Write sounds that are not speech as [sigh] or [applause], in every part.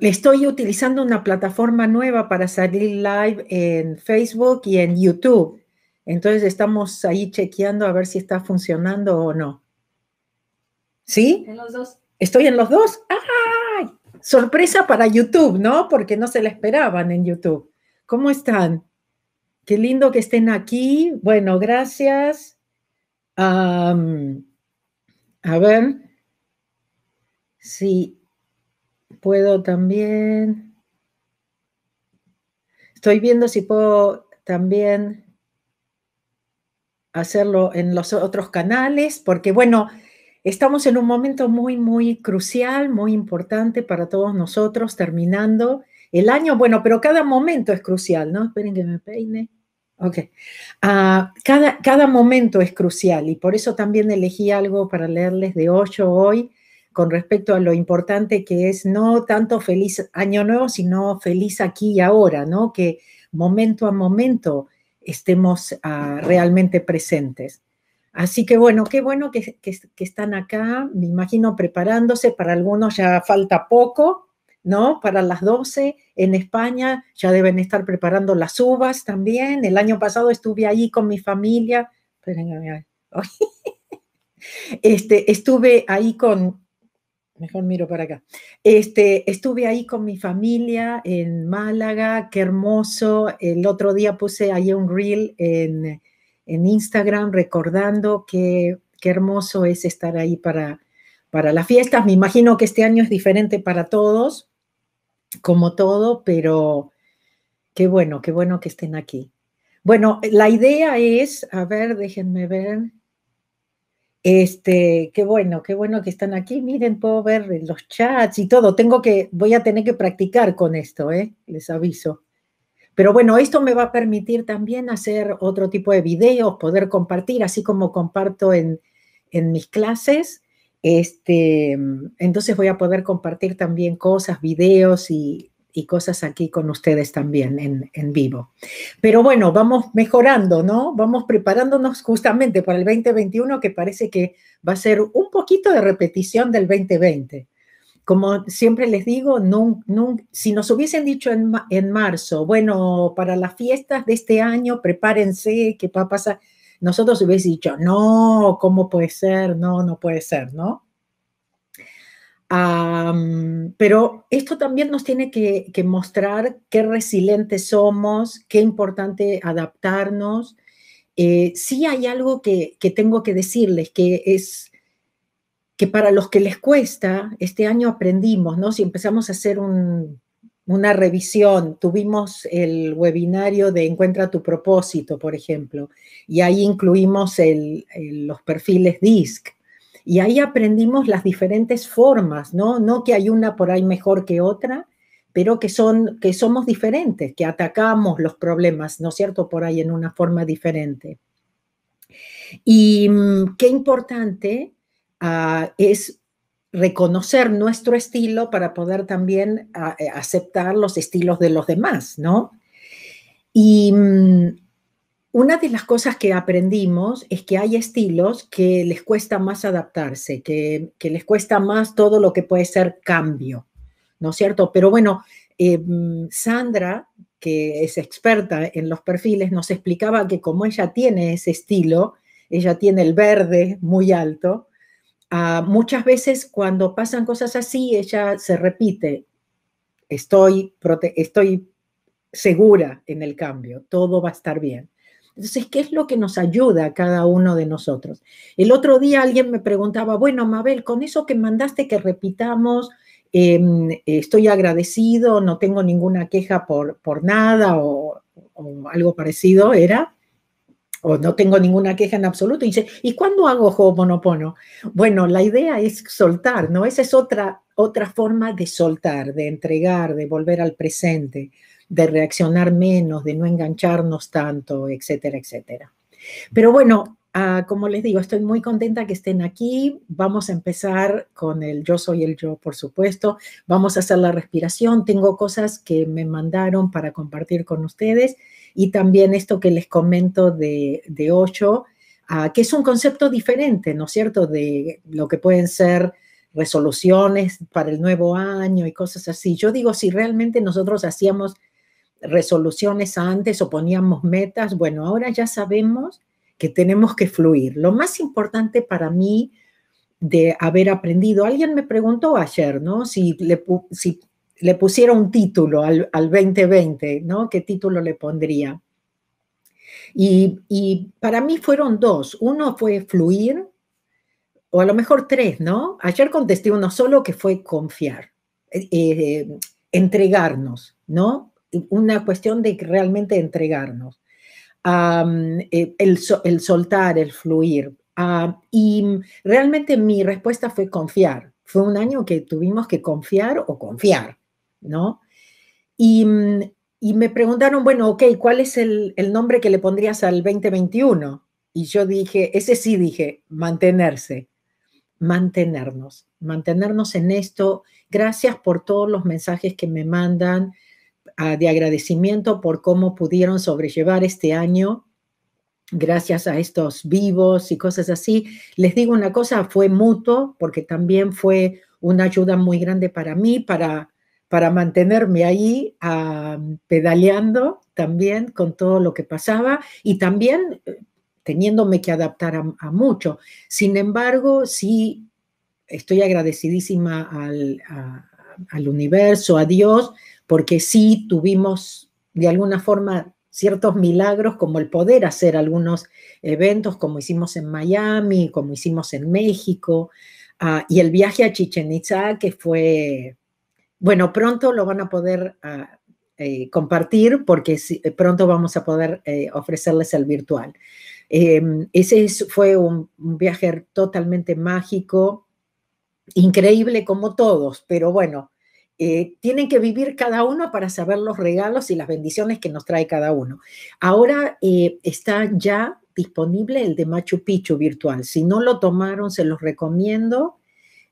Estoy utilizando una plataforma nueva para salir live en Facebook y en YouTube. Entonces estamos ahí chequeando a ver si está funcionando o no. ¿Sí? En los dos. Estoy en los dos. ¡Ay! Sorpresa para YouTube, ¿no? Porque no se la esperaban en YouTube. ¿Cómo están? Qué lindo que estén aquí. Bueno, gracias. a ver. Sí puedo también. Estoy viendo si puedo también hacerlo en los otros canales, porque bueno, estamos en un momento muy, muy crucial, muy importante para todos nosotros, terminando el año, bueno, pero cada momento es crucial, ¿no? Esperen que me peine. Ok. Ah, cada, cada momento es crucial y por eso también elegí algo para leerles de ocho hoy con respecto a lo importante que es no tanto feliz año nuevo, sino feliz aquí y ahora, ¿no? Que momento a momento estemos ah, realmente presentes. Así que bueno, qué bueno que, están acá, me imagino preparándose, para algunos ya falta poco, ¿no? Para las 12 en España ya deben estar preparando las uvas también. El año pasado estuve ahí con mi familia, [laughs] este, estuve ahí con, mejor miro para acá. Este, estuve ahí con mi familia en Málaga, qué hermoso. El otro día puse ahí un reel en, Instagram recordando que, qué hermoso es estar ahí para, para las fiestas. Me imagino que este año es diferente para todos, como todo, pero qué bueno, qué bueno que estén aquí. Bueno, la idea es, a ver, déjenme ver, este, qué bueno, qué bueno que están aquí. Miren, puedo ver los chats y todo. Tengo que, voy a tener que practicar con esto, ¿eh? Les aviso. Pero bueno, esto me va a permitir también hacer otro tipo de videos, poder compartir, así como comparto en, en mis clases. Este, entonces voy a poder compartir también cosas, videos y y cosas aquí con ustedes también en, vivo. Pero bueno, vamos mejorando, ¿no? Vamos preparándonos justamente para el 2021 que parece que va a ser un poquito de repetición del 2020. Como siempre les digo, no, si nos hubiesen dicho en, en, marzo, bueno, para las fiestas de este año, prepárense, que va a pasar, nosotros hubiese dicho, no, ¿cómo puede ser? No, no puede ser, ¿no? pero esto también nos tiene que, mostrar qué resilientes somos, qué importante adaptarnos. Eh, sí hay algo que, tengo que decirles, que es que para los que les cuesta, este año aprendimos, ¿no? Si empezamos a hacer una revisión, tuvimos el webinario de Encuentra tu propósito, por ejemplo, y ahí incluimos los perfiles DISC. Y ahí aprendimos las diferentes formas, ¿no? No que hay una por ahí mejor que otra, pero que, son, que somos diferentes, que atacamos los problemas, ¿no es cierto?, por ahí en una forma diferente. Y mm, qué importante ah, es reconocer nuestro estilo para poder también ah, eh, aceptar los estilos de los demás, ¿no? Y mm, una de las cosas que aprendimos es que hay estilos que les cuesta más adaptarse, que, les cuesta más todo lo que puede ser cambio, ¿no es cierto? Pero bueno, eh, Sandra, que es experta en los perfiles, nos explicaba que como ella tiene ese estilo, ella tiene el verde muy alto, ah, muchas veces cuando pasan cosas así, ella se repite, estoy, estoy segura en el cambio, todo va a estar bien. Entonces, ¿qué es lo que nos ayuda a cada uno de nosotros? El otro día alguien me preguntaba, bueno, Mabel, con eso que mandaste que repitamos, em, estoy agradecido, no tengo ninguna queja por, por nada o, algo parecido, era, o no tengo ninguna queja en absoluto. Y dice, ¿y cuándo hago monopono Bueno, la idea es soltar, ¿no? Esa es otra, otra forma de soltar, de entregar, de volver al presente de reaccionar menos, de no engancharnos tanto, etcétera, etcétera. Pero bueno, ah, como les digo, estoy muy contenta que estén aquí. Vamos a empezar con el yo soy el yo, por supuesto. Vamos a hacer la respiración. Tengo cosas que me mandaron para compartir con ustedes y también esto que les comento de, de 8, ah, que es un concepto diferente, ¿no es cierto?, de lo que pueden ser resoluciones para el nuevo año y cosas así. Yo digo, si realmente nosotros hacíamos resoluciones antes o poníamos metas. Bueno, ahora ya sabemos que tenemos que fluir. Lo más importante para mí de haber aprendido, alguien me preguntó ayer, ¿no? Si le, si pusiera un título al, 2020, ¿no? ¿Qué título le pondría? Y, para mí fueron dos. Uno fue fluir, o a lo mejor tres, ¿no? Ayer contesté uno solo que fue confiar, eh, eh, entregarnos, ¿no? una cuestión de realmente entregarnos, eh, el, soltar, el fluir. y realmente mi respuesta fue confiar. Fue un año que tuvimos que confiar o confiar, ¿no? Y, me preguntaron, bueno, ok, ¿cuál es el nombre que le pondrías al 2021? Y yo dije, ese sí dije, mantenerse, mantenernos, mantenernos en esto. Gracias por todos los mensajes que me mandan. Ah, de agradecimiento por cómo pudieron sobrellevar este año gracias a estos vivos y cosas así. Les digo una cosa, fue mutuo porque también fue una ayuda muy grande para mí, para, para mantenerme ahí pedaleando también con todo lo que pasaba y también eh, teniéndome que adaptar a, mucho. Sin embargo, sí estoy agradecidísima al, al universo, a Dios, porque sí tuvimos de alguna forma ciertos milagros como el poder hacer algunos eventos como hicimos en Miami, como hicimos en México, ah, y el viaje a Chichen Itza que fue, bueno, pronto lo van a poder ah, eh, compartir porque eh, pronto vamos a poder eh, ofrecerles el virtual. Em, ese fue un, viaje totalmente mágico, increíble como todos, pero bueno, eh, tienen que vivir cada uno para saber los regalos y las bendiciones que nos trae cada uno. Ahora eh, está ya disponible el de Machu Picchu virtual. Si no lo tomaron, se los recomiendo.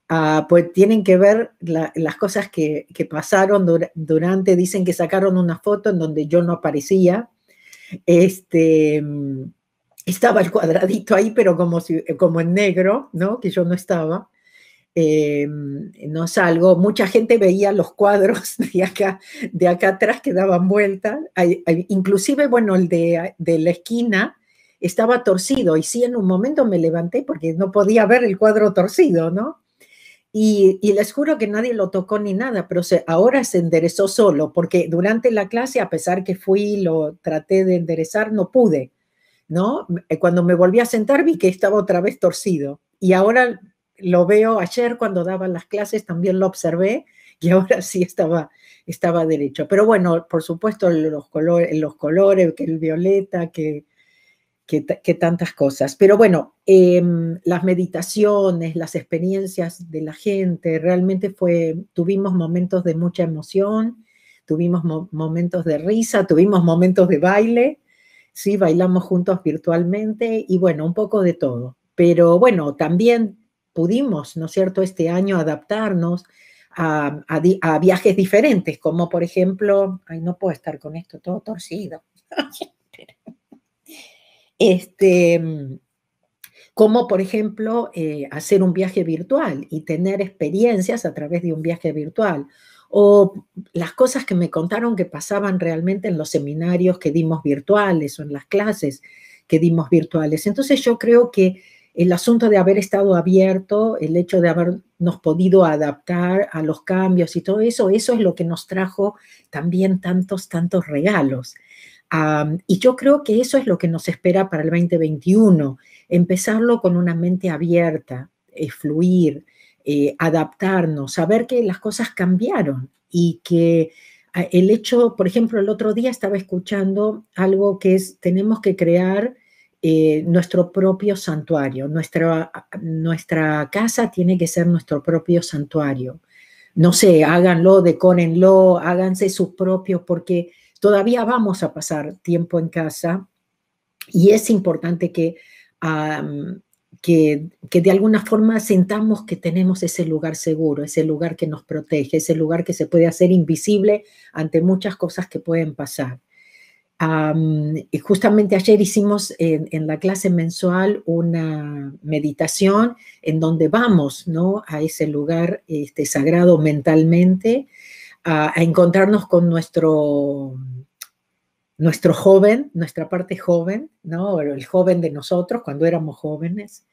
Ah, pues tienen que ver las cosas que, pasaron durante, dicen que sacaron una foto en donde yo no aparecía. Este, mm, estaba el cuadradito ahí, pero como, como en negro, ¿no? Que yo no estaba. Em, no salgo, mucha gente veía los cuadros [laughs] de acá, de acá atrás que daban vuelta, inclusive, bueno, el de, la esquina estaba torcido y sí, en un momento me levanté porque no podía ver el cuadro torcido, ¿no? Y, les juro que nadie lo tocó ni nada, pero ahora se enderezó solo, porque durante la clase, a pesar que fui, lo traté de enderezar, no pude, ¿no? Eh, cuando me volví a sentar vi que estaba otra vez torcido y ahora lo veo ayer cuando daba las clases, también lo observé y ahora sí estaba, estaba derecho. Pero bueno, por supuesto, los, colores, los colores, que el violeta, que, que, tantas cosas. Pero bueno, em, las meditaciones, las experiencias de la gente, realmente fue, tuvimos momentos de mucha emoción, tuvimos momentos de risa, tuvimos momentos de baile, sí, bailamos juntos virtualmente y bueno, un poco de todo. Pero bueno, también pudimos, ¿no es cierto?, este año adaptarnos a, viajes diferentes, como por ejemplo, ay, no puedo estar con esto todo torcido. [laughs] este, mm, como por ejemplo eh, hacer un viaje virtual y tener experiencias a través de un viaje virtual o las cosas que me contaron que pasaban realmente en los seminarios que dimos virtuales o en las clases que dimos virtuales. Entonces yo creo que el asunto de haber estado abierto, el hecho de habernos podido adaptar a los cambios y todo eso, eso es lo que nos trajo también tantos, tantos regalos. y yo creo que eso es lo que nos espera para el 2021, empezarlo con una mente abierta, eh, fluir, eh, adaptarnos, saber que las cosas cambiaron y que eh, el hecho, por ejemplo, el otro día estaba escuchando algo que es, tenemos que crear eh, nuestro propio santuario. Nuestra, nuestra casa tiene que ser nuestro propio santuario. No sé, háganlo, decórenlo, háganse sus propios, porque todavía vamos a pasar tiempo en casa y es importante que, que, que, de alguna forma sentamos que tenemos ese lugar seguro, ese lugar que nos protege, ese lugar que se puede hacer invisible ante muchas cosas que pueden pasar y justamente ayer hicimos en, la clase mensual una meditación en donde vamos ¿no? a ese lugar este, sagrado mentalmente, a, encontrarnos con nuestro, nuestro joven, nuestra parte joven, ¿no? el joven de nosotros cuando éramos jóvenes,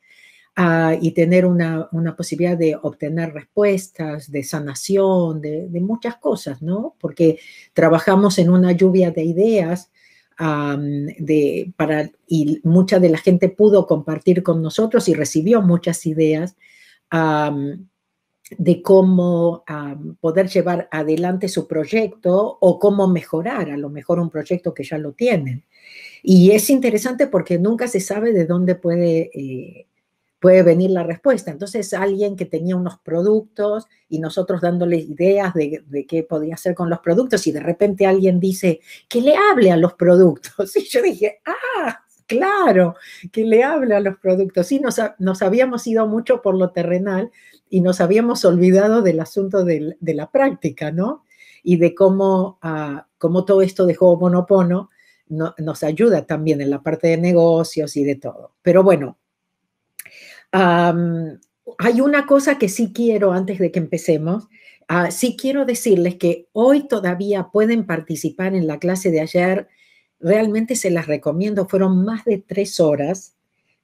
y tener una, posibilidad de obtener respuestas, de sanación, de, muchas cosas, ¿no? porque trabajamos en una lluvia de ideas de, para, y mucha de la gente pudo compartir con nosotros y recibió muchas ideas de cómo poder llevar adelante su proyecto o cómo mejorar a lo mejor un proyecto que ya lo tienen. Y es interesante porque nunca se sabe de dónde puede eh, puede venir la respuesta. Entonces, alguien que tenía unos productos y nosotros dándole ideas de, qué podía hacer con los productos y de repente alguien dice, que le hable a los productos. [laughs] Y yo dije, ah, claro, que le hable a los productos. Y nos, nos habíamos ido mucho por lo terrenal y nos habíamos olvidado del asunto de, la práctica, ¿no? Y de cómo, ah, todo esto de Ho'oponopono no, nos ayuda también en la parte de negocios y de todo. Pero bueno, hay una cosa que sí quiero antes de que empecemos. Ah, sí quiero decirles que hoy todavía pueden participar en la clase de ayer. Realmente se las recomiendo. Fueron más de tres horas.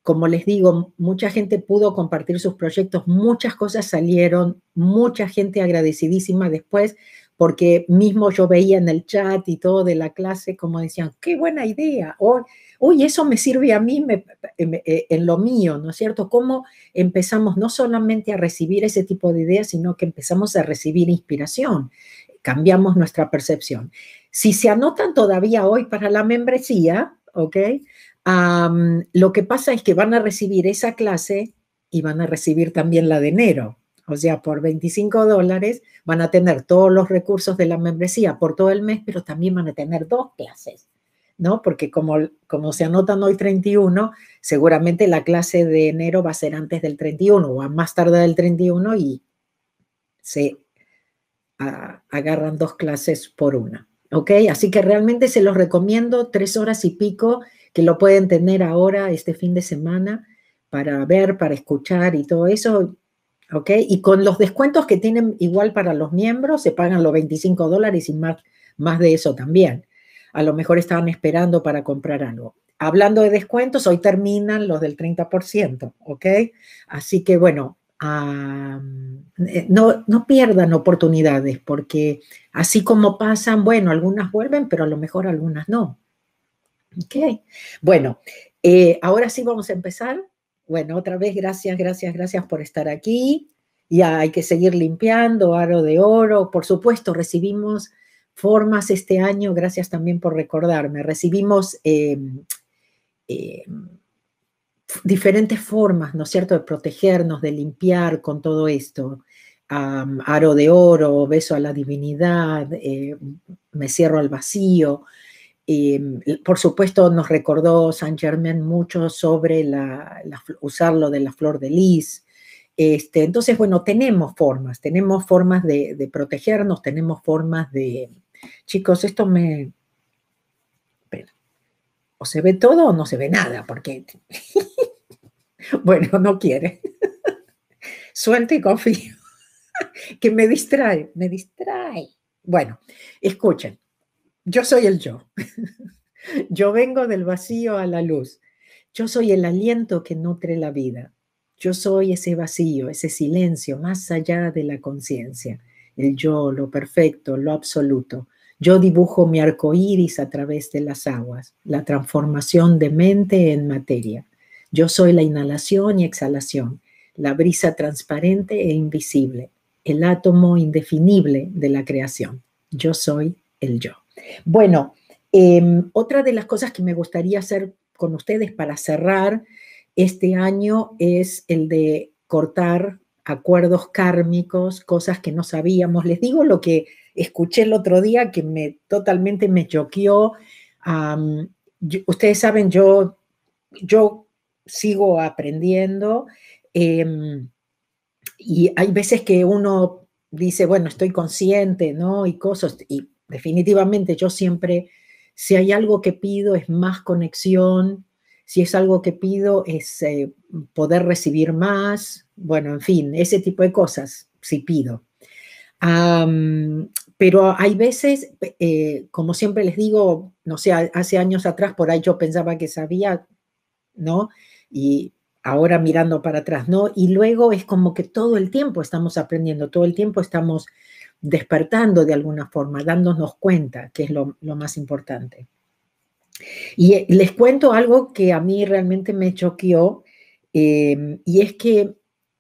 Como les digo, mucha gente pudo compartir sus proyectos, muchas cosas salieron, mucha gente agradecidísima después porque mismo yo veía en el chat y todo de la clase como decían, qué buena idea, uy, eso me sirve a mí em, eh, eh, en, lo mío, ¿no es cierto? ¿Cómo empezamos no solamente a recibir ese tipo de ideas, sino que empezamos a recibir inspiración, cambiamos nuestra percepción. Si se anotan todavía hoy para la membresía, ¿ok? lo que pasa es que van a recibir esa clase y van a recibir también la de enero. O sea, por 25 dólares van a tener todos los recursos de la membresía por todo el mes, pero también van a tener dos clases, ¿no? Porque como, como se anotan hoy 31, seguramente la clase de enero va a ser antes del 31 o más tarde del 31 y se ah, agarran dos clases por una. ¿Ok? Así que realmente se los recomiendo tres horas y pico que lo pueden tener ahora este fin de semana para ver, para escuchar y todo eso. Y con los descuentos que tienen igual para los miembros, se pagan los 25 dólares y más, más de eso también. A lo mejor estaban esperando para comprar algo. Hablando de descuentos, hoy terminan los del 30%, Así que bueno, eh, no, pierdan oportunidades porque así como pasan, bueno, algunas vuelven, pero a lo mejor algunas no. Bueno, eh, ahora sí vamos a empezar. Bueno, otra vez gracias, gracias, gracias por estar aquí. Ya ah, hay que seguir limpiando, aro de oro. Por supuesto, recibimos formas este año, gracias también por recordarme. Recibimos em, em, diferentes formas, ¿no es cierto?, de protegernos, de limpiar con todo esto. aro de oro, beso a la divinidad, eh, me cierro al vacío. Mm, por supuesto, nos recordó Saint Germain mucho sobre la, la, usarlo de la flor de lis. Este, entonces, bueno, tenemos formas, tenemos formas de, protegernos, tenemos formas de... Chicos, esto me... O se ve todo o no se ve nada, porque... [laughs] bueno, no quiere. [laughs] Suelto y confío. [laughs] que me distrae, me distrae. Bueno, escuchen. Yo soy el yo. [laughs] yo vengo del vacío a la luz. Yo soy el aliento que nutre la vida. Yo soy ese vacío, ese silencio más allá de la conciencia. El yo, lo perfecto, lo absoluto. Yo dibujo mi arco iris a través de las aguas, la transformación de mente en materia. Yo soy la inhalación y exhalación, la brisa transparente e invisible, el átomo indefinible de la creación. Yo soy el yo. Bueno, em, otra de las cosas que me gustaría hacer con ustedes para cerrar este año es el de cortar acuerdos kármicos, cosas que no sabíamos. Les digo lo que escuché el otro día que me totalmente me choqueó. ustedes saben, yo, yo sigo aprendiendo em, y hay veces que uno dice, bueno, estoy consciente, ¿no? Y cosas, y Definitivamente yo siempre, si hay algo que pido es más conexión, si es algo que pido es eh, poder recibir más, bueno, en fin, ese tipo de cosas, si pido. pero hay veces, eh, como siempre les digo, no sé, hace años atrás por ahí yo pensaba que sabía, ¿no? Y ahora mirando para atrás, ¿no? Y luego es como que todo el tiempo estamos aprendiendo, todo el tiempo estamos despertando de alguna forma, dándonos cuenta, que es lo, más importante. Y eh, les cuento algo que a mí realmente me choqueó, em, y es que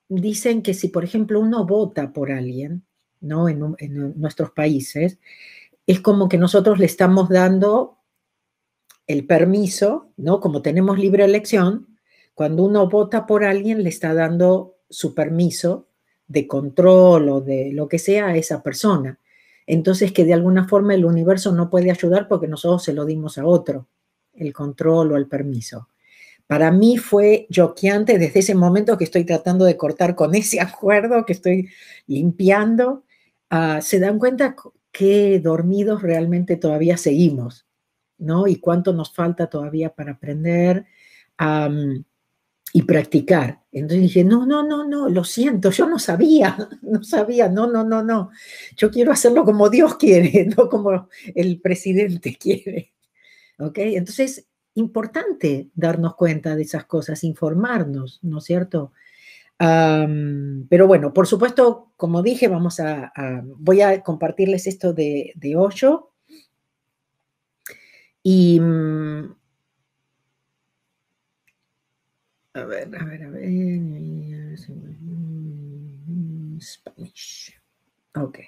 dicen que si, por ejemplo, uno vota por alguien, ¿no? En, en, nuestros países, es como que nosotros le estamos dando el permiso, ¿no? Como tenemos libre elección, cuando uno vota por alguien le está dando su permiso de control o de lo que sea a esa persona. Entonces que de alguna forma el universo no puede ayudar porque nosotros se lo dimos a otro, el control o el permiso. Para mí fue choqueante desde ese momento que estoy tratando de cortar con ese [laughs] acuerdo, que estoy limpiando. Ah, se dan cuenta que dormidos realmente todavía seguimos, ¿no? Y cuánto nos falta todavía para aprender y practicar. Entonces dije, no, no, no, no, lo siento, yo no sabía, [laughs] no sabía, no, no, no, no. Yo quiero hacerlo como Dios quiere, [laughs] no como el presidente [laughs] quiere. ¿Ok? Entonces, importante darnos cuenta de esas cosas, informarnos, ¿no es cierto? pero bueno, por supuesto, como dije, vamos a, voy a compartirles esto de, de Y mm, A ver, a ver, a ver. Spanish. Ok.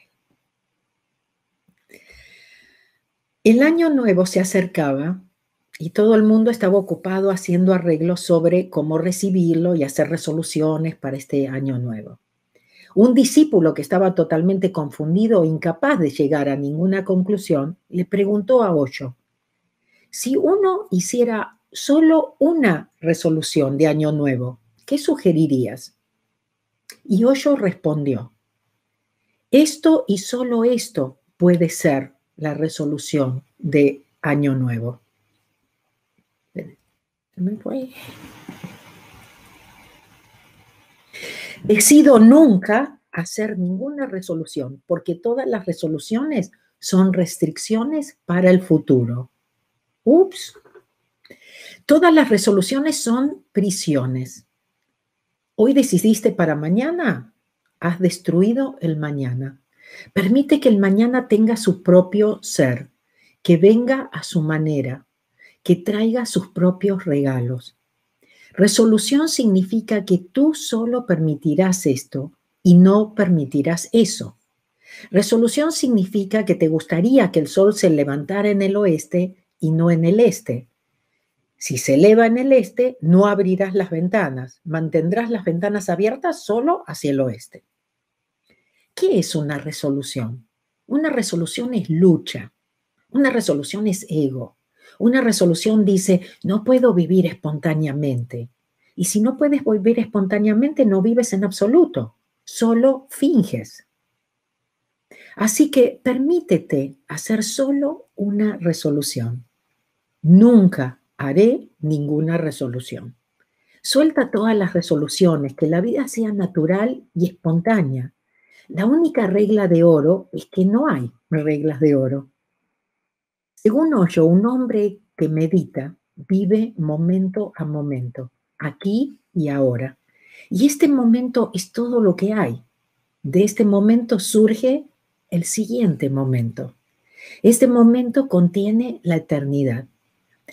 El año nuevo se acercaba y todo el mundo estaba ocupado haciendo arreglos sobre cómo recibirlo y hacer resoluciones para este año nuevo. Un discípulo que estaba totalmente confundido e incapaz de llegar a ninguna conclusión le preguntó a Ocho, si uno hiciera solo una resolución de Año Nuevo, ¿qué sugerirías? Y Osho respondió, esto y solo esto puede ser la resolución de Año Nuevo. Decido nunca hacer ninguna resolución, porque todas las resoluciones son restricciones para el futuro. Ups, Todas las resoluciones son prisiones. Hoy decidiste para mañana, has destruido el mañana. Permite que el mañana tenga su propio ser, que venga a su manera, que traiga sus propios regalos. Resolución significa que tú solo permitirás esto y no permitirás eso. Resolución significa que te gustaría que el sol se levantara en el oeste y no en el este, si se eleva en el este, no abrirás las ventanas, mantendrás las ventanas abiertas solo hacia el oeste. ¿Qué es una resolución? Una resolución es lucha, una resolución es ego, una resolución dice, no puedo vivir espontáneamente. Y si no puedes vivir espontáneamente, no vives en absoluto, solo finges. Así que permítete hacer solo una resolución. Nunca haré ninguna resolución. Suelta todas las resoluciones, que la vida sea natural y espontánea. La única regla de oro es que no hay reglas de oro. Según Hoyo, un hombre que medita vive momento a momento, aquí y ahora. Y este momento es todo lo que hay. De este momento surge el siguiente momento. Este momento contiene la eternidad.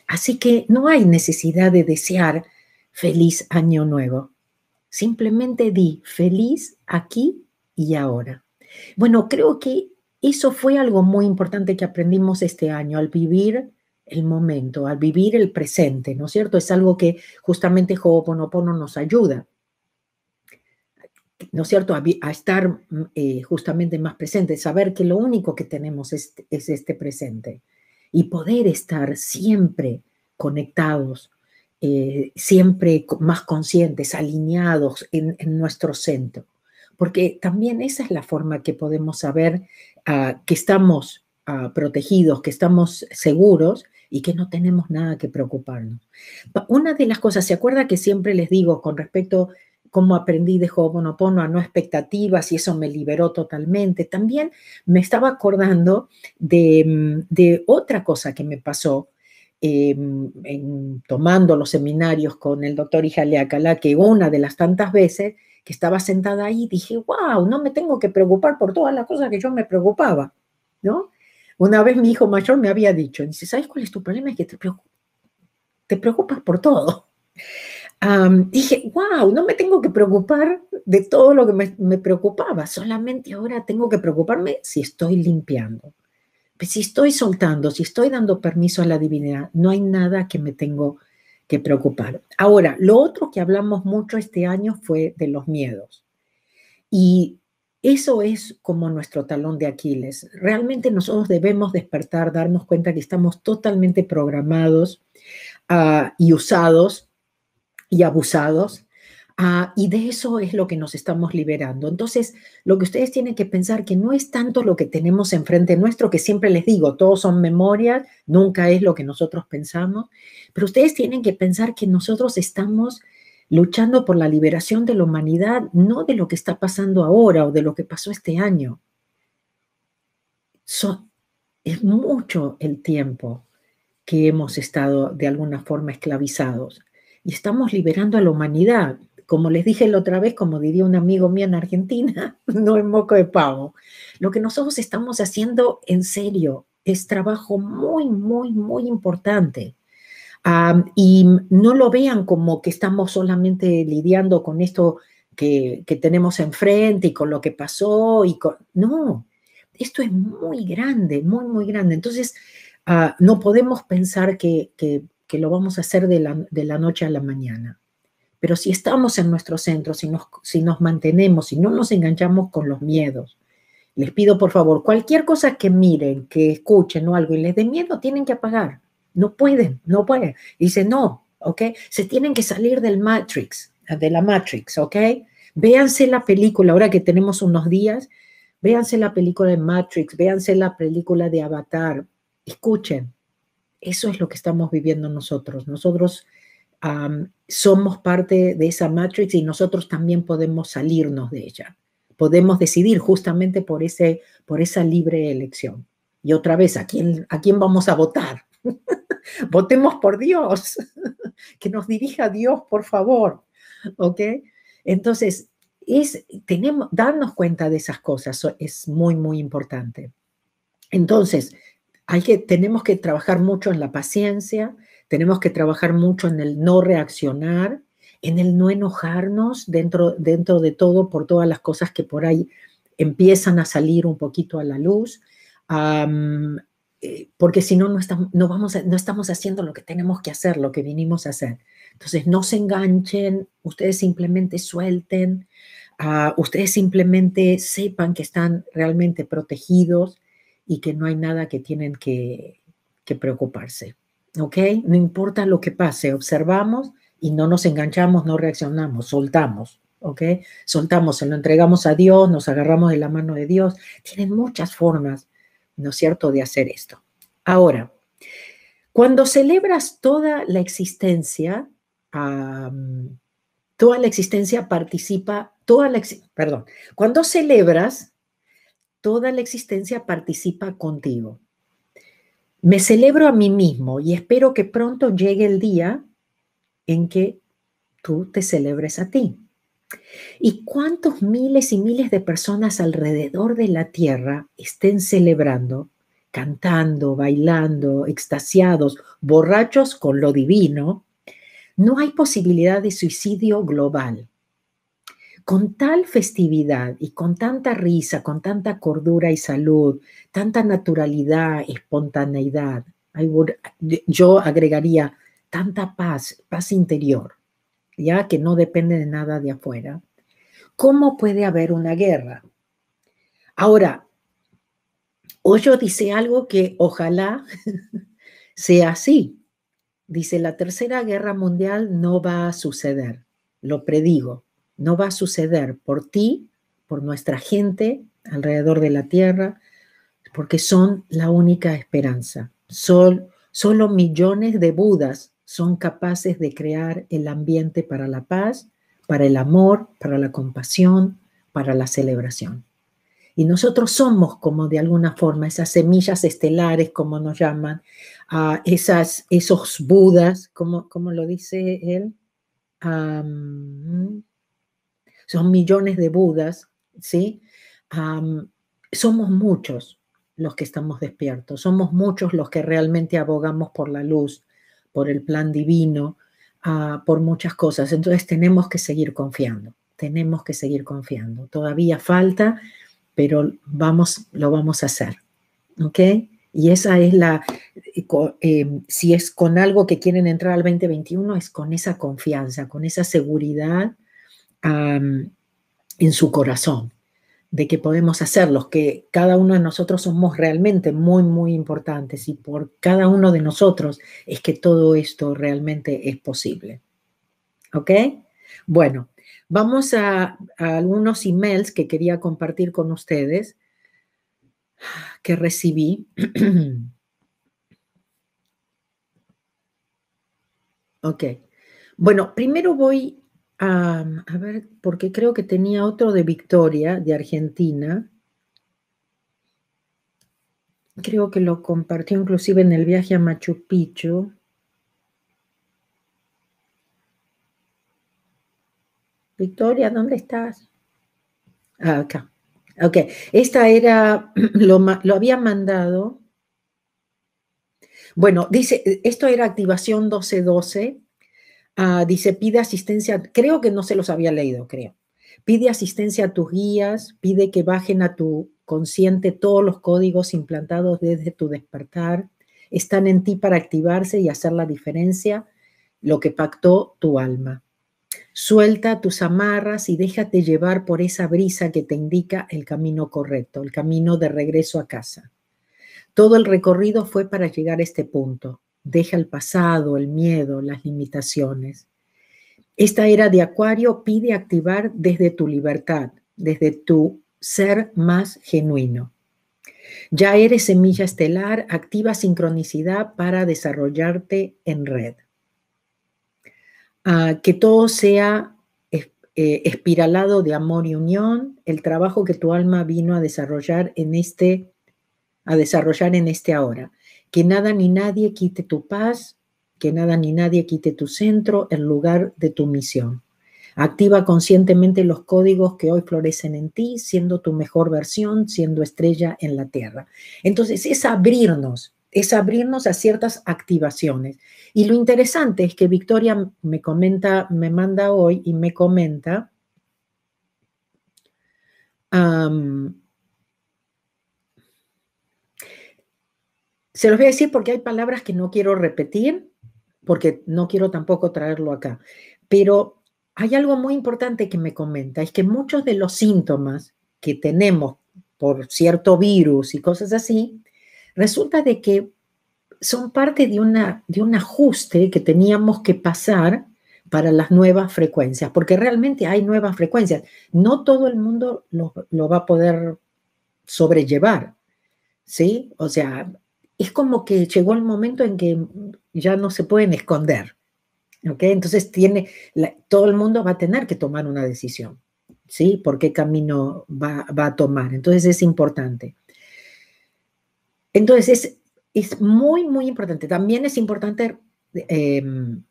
Así que no hay necesidad de desear feliz año nuevo. Simplemente di feliz aquí y ahora. Bueno, creo que eso fue algo muy importante que aprendimos este año al vivir el momento, al vivir el presente, ¿no es cierto? Es algo que justamente Ho'oponopono nos ayuda, ¿no es cierto?, a, estar mm, eh, justamente más presente, saber que lo único que tenemos es este presente y poder estar siempre conectados, eh, siempre más conscientes, alineados en, nuestro centro. Porque también esa es la forma que podemos saber ah, que estamos ah, protegidos, que estamos seguros y que no tenemos nada que preocuparnos. Una de las cosas, ¿se acuerda que siempre les digo con respecto cómo aprendí de Ho'oponopono a no expectativas y eso me liberó totalmente. También me estaba acordando de, mm, otra cosa que me pasó em, en, tomando los seminarios con el doctor Acalá, que una de las tantas veces que estaba sentada ahí dije, wow, no me tengo que preocupar por todas las cosas que yo me preocupaba, ¿no? Una vez mi hijo mayor me había dicho, dice, ¿sabes cuál es tu problema? Es que te, te preocupas por todo dije, wow, no me tengo que preocupar de todo lo que me, preocupaba, solamente ahora tengo que preocuparme si estoy limpiando, pues, si estoy soltando, si estoy dando permiso a la divinidad, no hay nada que me tengo que preocupar. Ahora, lo otro que hablamos mucho este año fue de los miedos. Y eso es como nuestro talón de Aquiles. Realmente nosotros debemos despertar, darnos cuenta que estamos totalmente programados ah, y usados y abusados. Ah, y de eso es lo que nos estamos liberando. Entonces, lo que ustedes tienen que pensar que no es tanto lo que tenemos enfrente nuestro, que siempre les digo, todos son memorias, nunca es lo que nosotros pensamos, pero ustedes tienen que pensar que nosotros estamos luchando por la liberación de la humanidad, no de lo que está pasando ahora o de lo que pasó este año. es mucho el tiempo que hemos estado de alguna forma esclavizados y estamos liberando a la humanidad. Como les dije la otra vez, como diría un amigo mío en Argentina, [laughs] no en moco de pavo. Lo que nosotros estamos haciendo en serio es trabajo muy, muy, muy importante. y no lo vean como que estamos solamente lidiando con esto que, tenemos enfrente y con lo que pasó. Y No, esto es muy grande, muy, muy grande. Entonces, ah, no podemos pensar que que lo vamos a hacer de la, noche a la mañana. Pero si estamos en nuestro centro, si nos, si nos mantenemos, si no nos enganchamos con los miedos, les pido por favor, cualquier cosa que miren, que escuchen o algo y les dé miedo, tienen que apagar. No pueden, no pueden. Dice, no, ¿ok? Se tienen que salir del Matrix, de la Matrix, ¿ok? Véanse la película, ahora que tenemos unos días, véanse la película de Matrix, véanse la película de Avatar, escuchen, eso es lo que estamos viviendo nosotros. Nosotros somos parte de esa matrix y nosotros también podemos salirnos de ella. Podemos decidir justamente por, ese, por esa libre elección. Y otra vez, ¿a quién, a quién vamos a votar? [laughs] Votemos por Dios. [laughs] que nos dirija Dios, por favor. ¿Ok? Entonces, es, tenemos, darnos cuenta de esas cosas es muy, muy importante. Entonces, hay que, tenemos que trabajar mucho en la paciencia, tenemos que trabajar mucho en el no reaccionar, en el no enojarnos dentro, dentro de todo por todas las cosas que por ahí empiezan a salir un poquito a la luz, eh, porque si no, estamos, no, vamos no estamos haciendo lo que tenemos que hacer, lo que vinimos a hacer. Entonces, no se enganchen, ustedes simplemente suelten, ah, ustedes simplemente sepan que están realmente protegidos y que no hay nada que tienen que, preocuparse. ¿Ok? No importa lo que pase, observamos y no nos enganchamos, no reaccionamos, soltamos. ¿ok? Soltamos, se lo entregamos a Dios, nos agarramos de la mano de Dios. Tienen muchas formas, ¿no es cierto?, de hacer esto. Ahora, cuando celebras toda la existencia, toda la existencia participa, toda la, perdón, cuando celebras toda la existencia participa contigo. Me celebro a mí mismo y espero que pronto llegue el día en que tú te celebres a ti. ¿Y cuántos miles y miles de personas alrededor de la Tierra estén celebrando, cantando, bailando, extasiados, borrachos con lo divino? No hay posibilidad de suicidio global con tal festividad y con tanta risa, con tanta cordura y salud, tanta naturalidad, espontaneidad. yo agregaría tanta paz, paz interior, ya que no depende de nada de afuera. ¿Cómo puede haber una guerra? Ahora, yo dice algo que ojalá [laughs] sea así. Dice, la tercera guerra mundial no va a suceder, lo predigo no va a suceder por ti, por nuestra gente alrededor de la tierra, porque son la única esperanza. solo millones de Budas son capaces de crear el ambiente para la paz, para el amor, para la compasión, para la celebración. Y nosotros somos como de alguna forma esas semillas estelares, como nos llaman, esas, esos Budas, como, como lo dice él son millones de Budas, ¿sí? somos muchos los que estamos despiertos, somos muchos los que realmente abogamos por la luz, por el plan divino, ah, por muchas cosas. Entonces tenemos que seguir confiando, tenemos que seguir confiando. Todavía falta, pero vamos, lo vamos a hacer. ¿Ok? Y esa es la, eh, eh, si es con algo que quieren entrar al 2021, es con esa confianza, con esa seguridad en su corazón, de que podemos hacerlos, que cada uno de nosotros somos realmente muy, muy importantes y por cada uno de nosotros es que todo esto realmente es posible. ¿Ok? Bueno, vamos a, a algunos emails que quería compartir con ustedes que recibí. [clears throat] ok. Bueno, primero voy a ver, porque creo que tenía otro de Victoria, de Argentina. Creo que lo compartió inclusive en el viaje a Machu Picchu. Victoria, ¿dónde estás? Ah, acá. Ok, esta era, [clears throat] lo, lo había mandado. Bueno, dice, esto era activación 1212. Ah, dice, pide asistencia, creo que no se los había leído, creo. Pide asistencia a tus guías, pide que bajen a tu consciente todos los códigos implantados desde tu despertar. Están en ti para activarse y hacer la diferencia, lo que pactó tu alma. Suelta tus amarras y déjate llevar por esa brisa que te indica el camino correcto, el camino de regreso a casa. Todo el recorrido fue para llegar a este punto deja el pasado, el miedo, las limitaciones. Esta era de Acuario pide activar desde tu libertad, desde tu ser más genuino. Ya eres semilla estelar, activa sincronicidad para desarrollarte en red. Ah, que todo sea eh, espiralado de amor y unión, el trabajo que tu alma vino a desarrollar en este, a desarrollar en este ahora que nada ni nadie quite tu paz, que nada ni nadie quite tu centro, el lugar de tu misión. Activa conscientemente los códigos que hoy florecen en ti, siendo tu mejor versión, siendo estrella en la tierra. Entonces es abrirnos, es abrirnos a ciertas activaciones. Y lo interesante es que Victoria me comenta, me manda hoy y me comenta, Se los voy a decir porque hay palabras que no quiero repetir, porque no quiero tampoco traerlo acá. Pero hay algo muy importante que me comenta, es que muchos de los síntomas que tenemos por cierto virus y cosas así, resulta de que son parte de, una, de un ajuste que teníamos que pasar para las nuevas frecuencias, porque realmente hay nuevas frecuencias. No todo el mundo lo, lo va a poder sobrellevar, ¿sí? O sea, es como que llegó el momento en que ya no se pueden esconder. ¿okay? Entonces tiene, todo el mundo va a tener que tomar una decisión, ¿sí? ¿Por qué camino va, a tomar? Entonces es importante. Entonces es, muy, muy importante. También es importante em,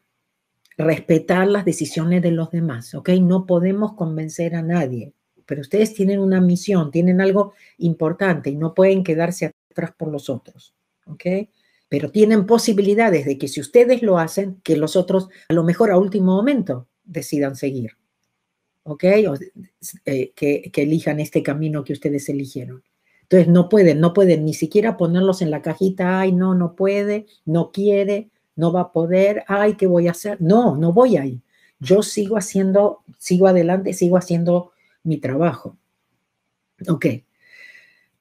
respetar las decisiones de los demás, ¿ok? No podemos convencer a nadie, pero ustedes tienen una misión, tienen algo importante y no pueden quedarse atrás por los otros. ¿ok? Pero tienen posibilidades de que si ustedes lo hacen, que los otros a lo mejor a último momento decidan seguir, ¿ok? O, eh, que, que elijan este camino que ustedes eligieron. Entonces no pueden, no pueden ni siquiera ponerlos en la cajita, ay, no, no puede, no quiere, no va a poder, ay, ¿qué voy a hacer? No, no voy ahí. Yo sigo haciendo, sigo adelante, sigo haciendo mi trabajo. Ok,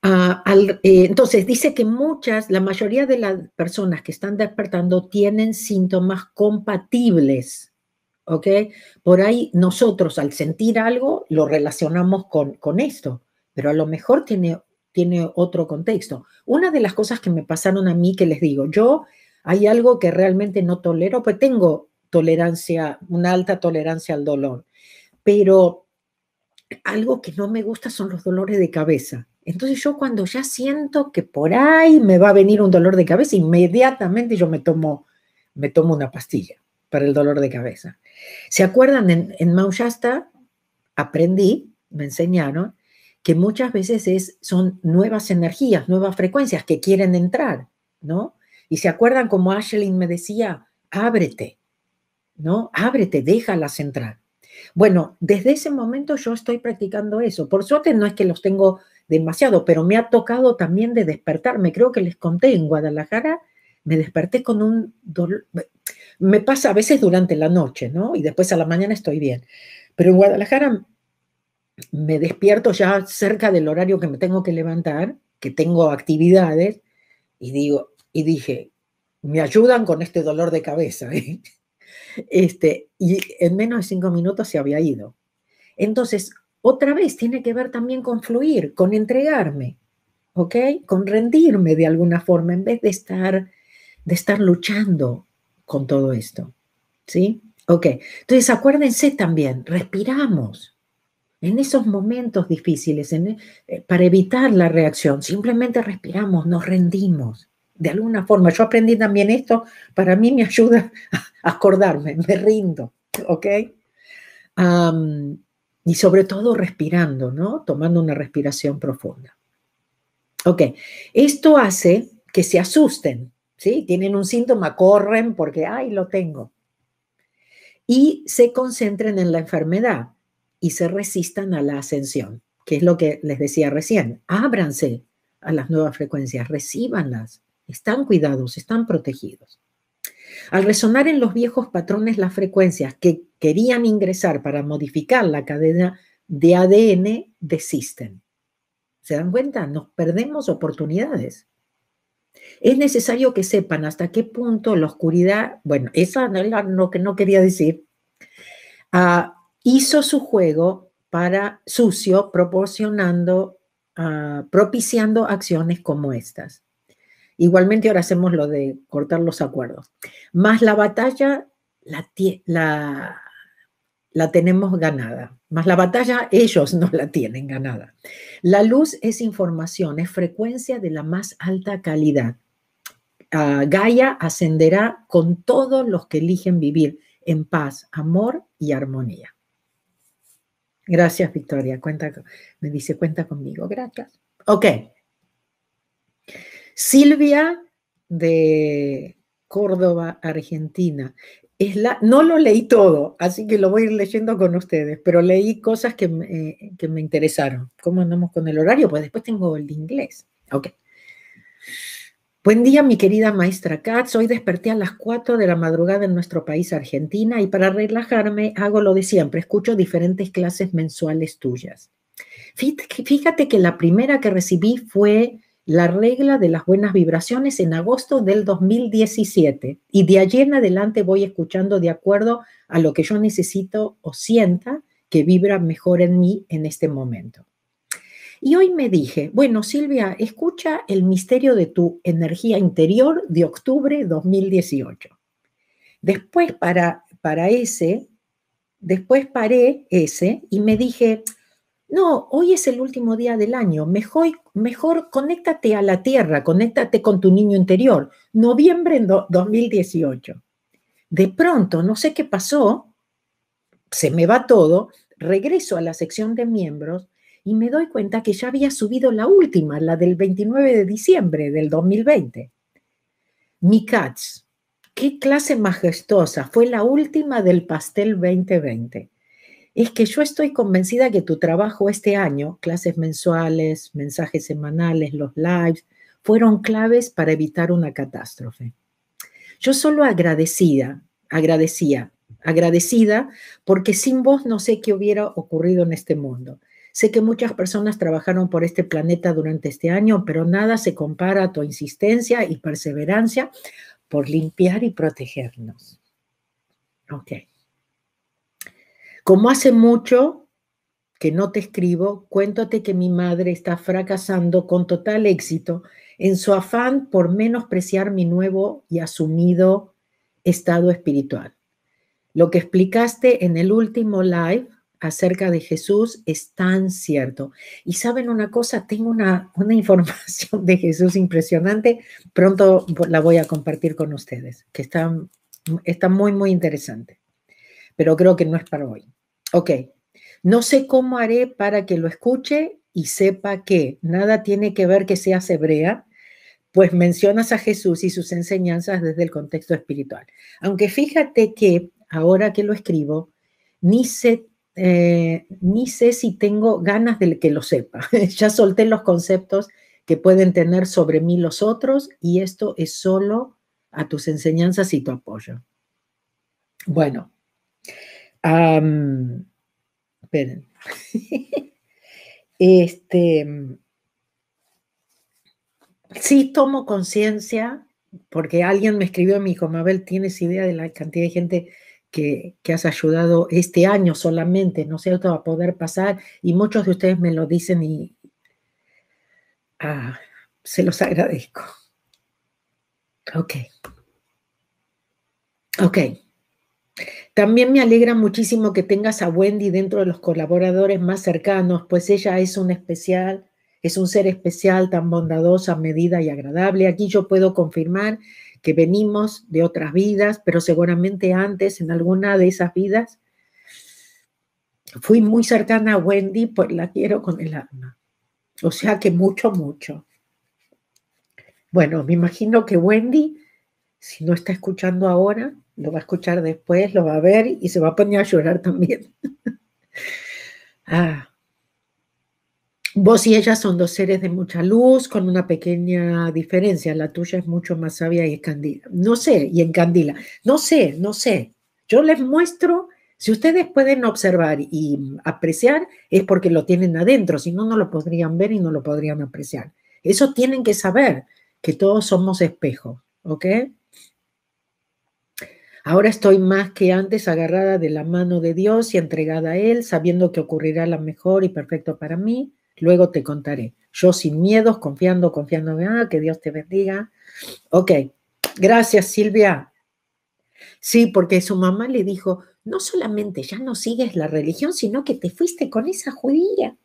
Ah, eh, entonces, dice que muchas, la mayoría de las personas que están despertando tienen síntomas compatibles, ¿ok? Por ahí nosotros al sentir algo lo relacionamos con, con esto, pero a lo mejor tiene, tiene otro contexto. Una de las cosas que me pasaron a mí que les digo, yo hay algo que realmente no tolero, pues tengo tolerancia, una alta tolerancia al dolor, pero algo que no me gusta son los dolores de cabeza entonces yo cuando ya siento que por ahí me va a venir un dolor de cabeza, inmediatamente yo me tomo, me tomo una pastilla para el dolor de cabeza. ¿Se acuerdan? En, en Maushasta aprendí, me enseñaron, que muchas veces es, son nuevas energías, nuevas frecuencias que quieren entrar, ¿no? Y se acuerdan como Ashley me decía, ábrete, ¿no? Ábrete, déjalas entrar. Bueno, desde ese momento yo estoy practicando eso. Por suerte no es que los tengo demasiado, pero me ha tocado también de despertarme. Creo que les conté en Guadalajara, me desperté con un dolor. Me pasa a veces durante la noche, ¿no? Y después a la mañana estoy bien. Pero en Guadalajara me despierto ya cerca del horario que me tengo que levantar, que tengo actividades, y digo, y dije, me ayudan con este dolor de cabeza. ¿eh? [laughs] Este, y en menos de cinco minutos se había ido. Entonces, otra vez tiene que ver también con fluir, con entregarme, ¿ok? Con rendirme de alguna forma en vez de estar, de estar luchando con todo esto, ¿sí? Ok, entonces acuérdense también, respiramos en esos momentos difíciles, eh, para evitar la reacción, simplemente respiramos, nos rendimos. De alguna forma, yo aprendí también esto, para mí me ayuda [laughs] a acordarme, me rindo, ¿ok? Y sobre todo respirando, ¿no? Tomando una respiración profunda. Ok, esto hace que se asusten, ¿sí? Tienen un síntoma, corren porque, ay, lo tengo. Y se concentren en la enfermedad y se resistan a la ascensión, que es lo que les decía recién. Ábranse a las nuevas frecuencias, recíbanlas. Están cuidados, están protegidos. Al resonar en los viejos patrones las frecuencias que querían ingresar para modificar la cadena de ADN, desisten. ¿Se dan cuenta? Nos perdemos oportunidades. Es necesario que sepan hasta qué punto la oscuridad, bueno, esa que no quería decir, ah, hizo su juego para sucio proporcionando, ah, propiciando acciones como estas. Igualmente ahora hacemos lo de cortar los acuerdos. Más la batalla la, la, tenemos ganada. Más la batalla ellos no la tienen ganada. La luz es información, es frecuencia de la más alta calidad. Gaia ascenderá con todos los que eligen vivir en paz, amor y armonía. Gracias, Victoria. Cuenta, me dice, cuenta conmigo. Gracias. Ok. Silvia de Córdoba, Argentina. Es la, no lo leí todo, así que lo voy a ir leyendo con ustedes, pero leí cosas que me, eh, que me interesaron. ¿Cómo andamos con el horario? Pues después tengo el de inglés. Ok. Buen día, mi querida maestra Katz. Hoy desperté a las 4 de la madrugada en nuestro país, Argentina, y para relajarme hago lo de siempre, escucho diferentes clases mensuales tuyas. Fíjate que la primera que recibí fue la regla de las buenas vibraciones en agosto del 2017 y de allí en adelante voy escuchando de acuerdo a lo que yo necesito o sienta que vibra mejor en mí en este momento. Y hoy me dije, bueno Silvia, escucha el misterio de tu energía interior de octubre 2018. Después para, para ese, después paré ese y me dije, no, hoy es el último día del año. Mejor, mejor conéctate a la tierra, conéctate con tu niño interior. Noviembre de 2018. De pronto, no sé qué pasó, se me va todo, regreso a la sección de miembros y me doy cuenta que ya había subido la última, la del 29 de diciembre del 2020. Mi Katz, qué clase majestuosa, fue la última del pastel 2020 es que yo estoy convencida que tu trabajo este año, clases mensuales, mensajes semanales, los lives, fueron claves para evitar una catástrofe. Yo solo agradecida, agradecía, agradecida, porque sin vos no sé qué hubiera ocurrido en este mundo. Sé que muchas personas trabajaron por este planeta durante este año, pero nada se compara a tu insistencia y perseverancia por limpiar y protegernos. Okay. Como hace mucho que no te escribo, cuéntate que mi madre está fracasando con total éxito en su afán por menospreciar mi nuevo y asumido estado espiritual. Lo que explicaste en el último live acerca de Jesús es tan cierto. Y saben una cosa, tengo una, [laughs] información de Jesús impresionante, pronto la voy a compartir con ustedes, que está muy, muy interesante pero creo que no es para hoy. Ok, no sé cómo haré para que lo escuche y sepa que nada tiene que ver que seas hebrea, pues mencionas a Jesús y sus enseñanzas desde el contexto espiritual. Aunque fíjate que ahora que lo escribo, ni sé, eh, ni sé si tengo ganas de que lo sepa. [laughs] ya solté los conceptos que pueden tener sobre mí los otros y esto es solo a tus enseñanzas y tu apoyo. Bueno, esperen. [laughs] este, sí tomo conciencia, porque alguien me escribió a mi hijo Mabel, ¿tienes idea de la cantidad de gente que, has ayudado este año solamente, ¿no es va a poder pasar. Y muchos de ustedes me lo dicen y ah, se los agradezco. Ok. Ok. También me alegra muchísimo que tengas a Wendy dentro de los colaboradores más cercanos, pues ella es un especial, es un ser especial, tan bondadosa, medida y agradable. Aquí yo puedo confirmar que venimos de otras vidas, pero seguramente antes en alguna de esas vidas fui muy cercana a Wendy, pues la quiero con el alma. O sea que mucho, mucho. Bueno, me imagino que Wendy, si no está escuchando ahora, lo va a escuchar después, lo va a ver y se va a poner a llorar también. [laughs] ah. Vos y ella son dos seres de mucha luz, con una pequeña diferencia. La tuya es mucho más sabia y escandila. No sé, y encandila. No sé, no sé. Yo les muestro, si ustedes pueden observar y apreciar, es porque lo tienen adentro, si no, no lo podrían ver y no lo podrían apreciar. Eso tienen que saber, que todos somos espejos, ¿ok? Ahora estoy más que antes agarrada de la mano de Dios y entregada a Él, sabiendo que ocurrirá lo mejor y perfecto para mí. Luego te contaré. Yo sin miedos, confiando, confiando, ah, que Dios te bendiga. Ok, gracias Silvia. Sí, porque su mamá le dijo, no solamente ya no sigues la religión, sino que te fuiste con esa judía.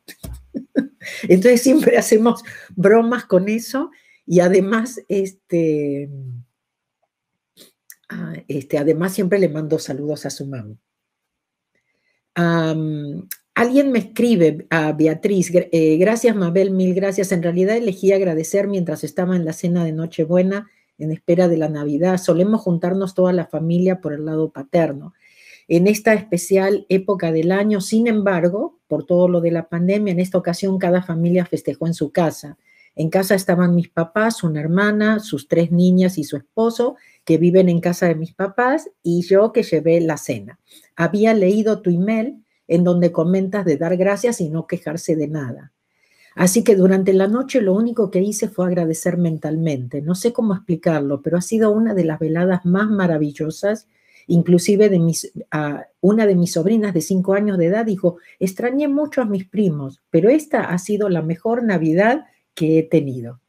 [laughs] Entonces siempre hacemos bromas con eso y además, este Ah, este, además, siempre le mando saludos a su mamá. alguien me escribe a Beatriz, eh, gracias Mabel, mil gracias. En realidad elegí agradecer mientras estaba en la cena de Nochebuena en espera de la Navidad. Solemos juntarnos toda la familia por el lado paterno. En esta especial época del año, sin embargo, por todo lo de la pandemia, en esta ocasión cada familia festejó en su casa. En casa estaban mis papás, una hermana, sus tres niñas y su esposo, que viven en casa de mis papás, y yo que llevé la cena. Había leído tu email en donde comentas de dar gracias y no quejarse de nada. Así que durante la noche lo único que hice fue agradecer mentalmente. No sé cómo explicarlo, pero ha sido una de las veladas más maravillosas. Inclusive de mis, una de mis sobrinas de cinco años de edad dijo, extrañé mucho a mis primos, pero esta ha sido la mejor Navidad que he tenido.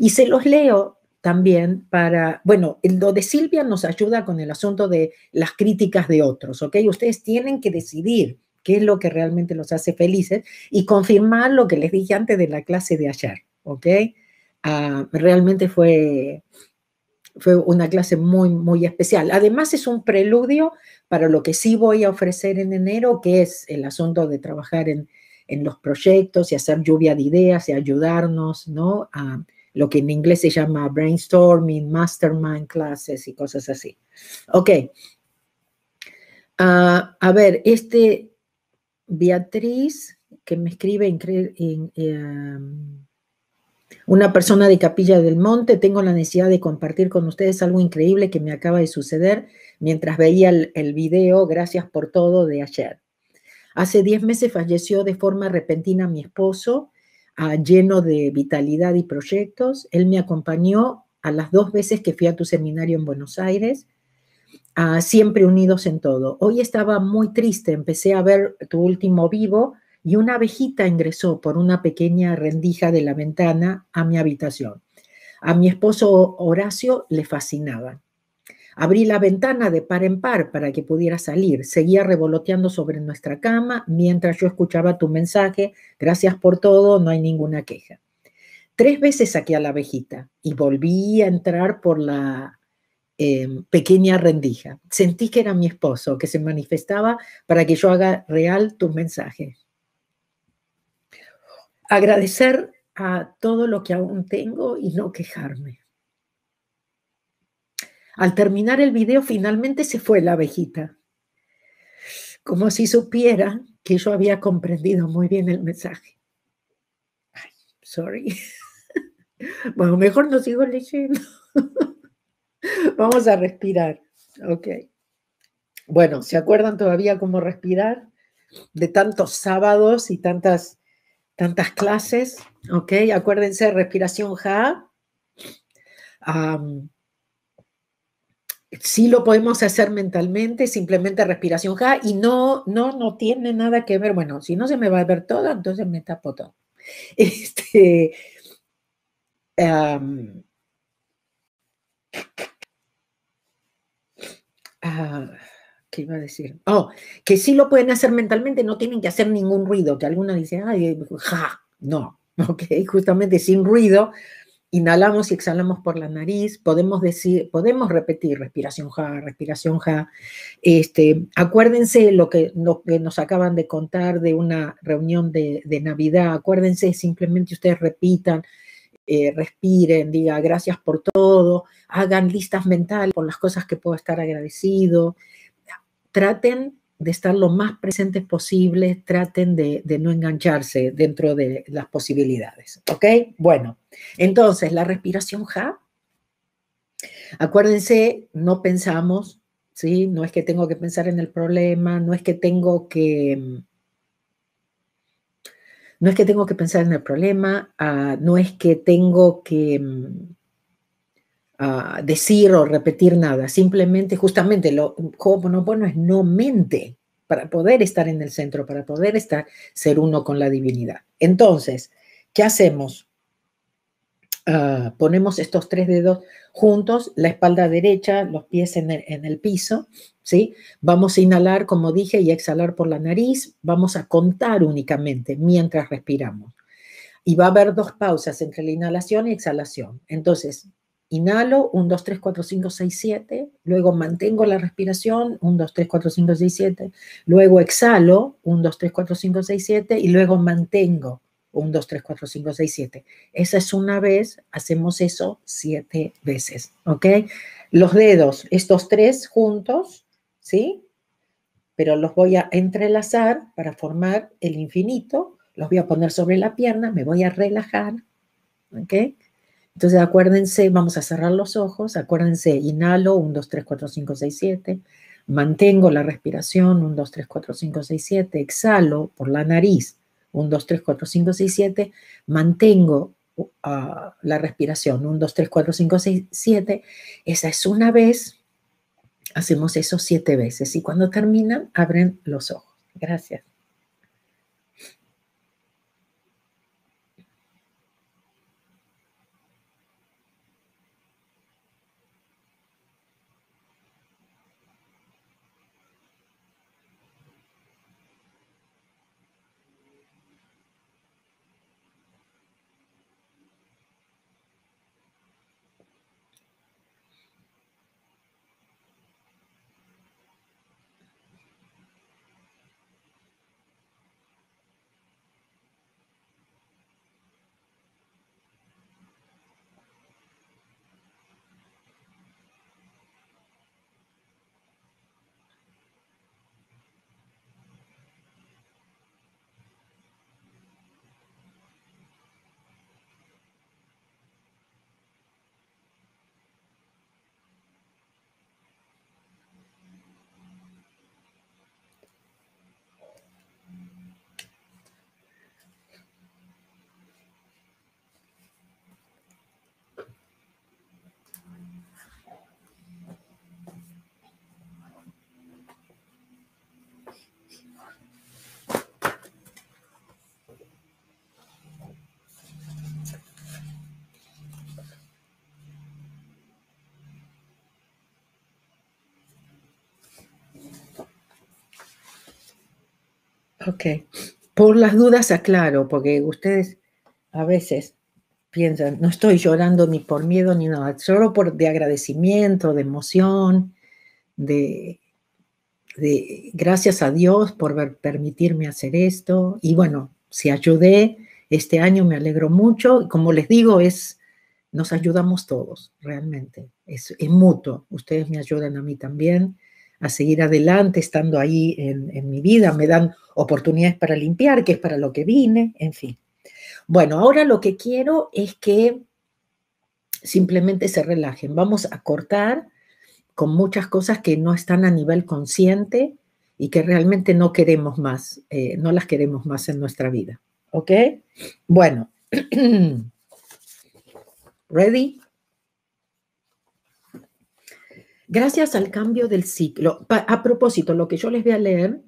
Y se los leo también para, bueno, lo de Silvia nos ayuda con el asunto de las críticas de otros, ¿ok? Ustedes tienen que decidir qué es lo que realmente los hace felices y confirmar lo que les dije antes de la clase de ayer, ¿ok? Ah, realmente fue, fue una clase muy, muy especial. Además es un preludio para lo que sí voy a ofrecer en enero, que es el asunto de trabajar en, en los proyectos y hacer lluvia de ideas y ayudarnos, ¿no? A lo que en inglés se llama brainstorming, mastermind classes y cosas así. Ok. Ah, a ver, este Beatriz que me escribe en, em, una persona de Capilla del Monte, tengo la necesidad de compartir con ustedes algo increíble que me acaba de suceder mientras veía el video, gracias por todo, de ayer. Hace 10 meses falleció de forma repentina mi esposo, ah, lleno de vitalidad y proyectos. Él me acompañó a las dos veces que fui a tu seminario en Buenos Aires, ah, siempre unidos en todo. Hoy estaba muy triste, empecé a ver tu último vivo y una abejita ingresó por una pequeña rendija de la ventana a mi habitación. A mi esposo Horacio le fascinaba. Abrí la ventana de par en par para que pudiera salir. Seguía revoloteando sobre nuestra cama mientras yo escuchaba tu mensaje. Gracias por todo, no hay ninguna queja. Tres veces saqué a la abejita y volví a entrar por la em, pequeña rendija. Sentí que era mi esposo, que se manifestaba para que yo haga real tus mensajes. Agradecer a todo lo que aún tengo y no quejarme. Al terminar el video finalmente se fue la abejita, como si supiera que yo había comprendido muy bien el mensaje. Ay, sorry. [laughs] Bueno, mejor no sigo leyendo. [laughs] Vamos a respirar. Ok. Bueno, ¿se acuerdan todavía cómo respirar? De tantos sábados y tantas, tantas clases. Ok, acuérdense, respiración Ja. Si lo podemos hacer mentalmente, simplemente respiración ja, y no, no, no tiene nada que ver. Bueno, si no se me va a ver todo, entonces me tapo todo. [laughs] Este, ah, ¿Qué iba a decir? Oh, que sí lo pueden hacer mentalmente, no tienen que hacer ningún ruido, que alguna dice, ja, no, [laughs] ok, justamente sin ruido Inhalamos y exhalamos por la nariz, podemos decir, podemos repetir respiración ja, respiración ja. Este, acuérdense lo que, nos acaban de contar de una reunión de, Navidad, acuérdense, simplemente ustedes repitan, eh, respiren, diga gracias por todo, hagan listas mentales con las cosas que puedo estar agradecido, traten de estar lo más presentes posible, traten de, no engancharse dentro de las posibilidades. ¿Ok? Bueno, entonces la respiración ja. Acuérdense, no pensamos, ¿sí? No es que tengo que pensar en el problema, no es que tengo que... No es que tengo que pensar en el problema, ah, no es que tengo que... Mm, Ah, decir o repetir nada, simplemente justamente lo bueno es no mente para poder estar en el centro, para poder estar ser uno con la divinidad. Entonces, ¿qué hacemos? Ah, ponemos estos tres dedos juntos, la espalda derecha, los pies en el, piso, ¿sí? Vamos a inhalar, como dije, y exhalar por la nariz. Vamos a contar únicamente mientras respiramos. Y va a haber dos pausas entre la inhalación y exhalación. Entonces, Inhalo, 1, 2, 3, 4, 5, 6, 7. Luego mantengo la respiración, 1, 2, 3, 4, 5, 6, 7. Luego exhalo, 1, 2, 3, 4, 5, 6, 7. Y luego mantengo, 1, 2, 3, 4, 5, 6, 7. Esa es una vez, hacemos eso siete veces, ¿ok? Los dedos, estos tres juntos, ¿sí? Pero los voy a entrelazar para formar el infinito. Los voy a poner sobre la pierna, me voy a relajar, ¿ok? Entonces acuérdense, vamos a cerrar los ojos, acuérdense, inhalo, 1, 2, 3, 4, 5, 6, 7, mantengo la respiración, 1, 2, 3, 4, 5, 6, 7, exhalo por la nariz, 1, 2, 3, 4, 5, 6, 7, mantengo uh, ah, la respiración, 1, 2, 3, 4, 5, 6, 7, esa es una vez, hacemos eso siete veces y cuando terminan, abren los ojos. Gracias. Ok. Por las dudas aclaro, porque ustedes a veces piensan, no estoy llorando ni por miedo ni nada, solo por de agradecimiento, de emoción, de, gracias a Dios por permitirme hacer esto. Y bueno, si ayudé este año me alegro mucho. Como les digo, es nos ayudamos todos, realmente. Es, es mutuo. Ustedes me ayudan a mí también a seguir adelante estando ahí en, mi vida, me dan oportunidades para limpiar, que es para lo que vine, en fin. Bueno, ahora lo que quiero es que simplemente se relajen. Vamos a cortar con muchas cosas que no están a nivel consciente y que realmente no queremos más, eh, no las queremos más en nuestra vida. ¿Ok? Bueno. [clears throat] ¿Ready? Gracias al cambio del ciclo, a propósito, lo que yo les voy a leer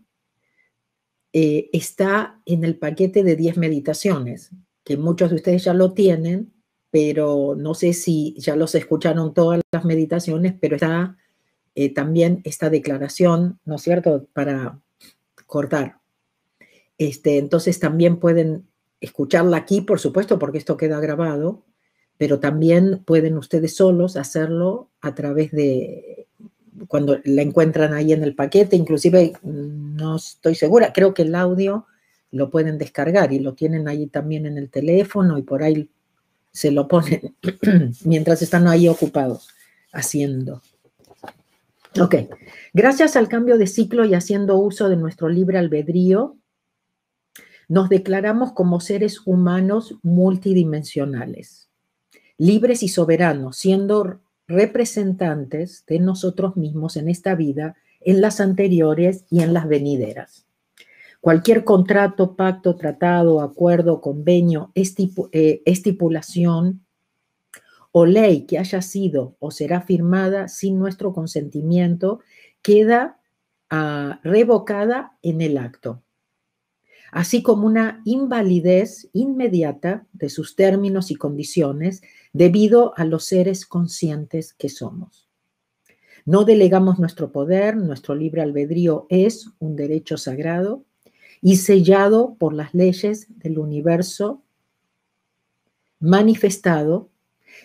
eh, está en el paquete de 10 meditaciones, que muchos de ustedes ya lo tienen, pero no sé si ya los escucharon todas las meditaciones, pero está eh, también esta declaración, ¿no es cierto?, para cortar. Este, entonces también pueden escucharla aquí, por supuesto, porque esto queda grabado, pero también pueden ustedes solos hacerlo a través de cuando la encuentran ahí en el paquete, inclusive mm, no estoy segura, creo que el audio lo pueden descargar y lo tienen ahí también en el teléfono y por ahí se lo ponen [clears throat] mientras están ahí ocupados haciendo. Ok, gracias al cambio de ciclo y haciendo uso de nuestro libre albedrío, nos declaramos como seres humanos multidimensionales libres y soberanos, siendo representantes de nosotros mismos en esta vida, en las anteriores y en las venideras. Cualquier contrato, pacto, tratado, acuerdo, convenio, eh, estipulación o ley que haya sido o será firmada sin nuestro consentimiento queda ah, revocada en el acto, así como una invalidez inmediata de sus términos y condiciones debido a los seres conscientes que somos. No delegamos nuestro poder, nuestro libre albedrío es un derecho sagrado y sellado por las leyes del universo manifestado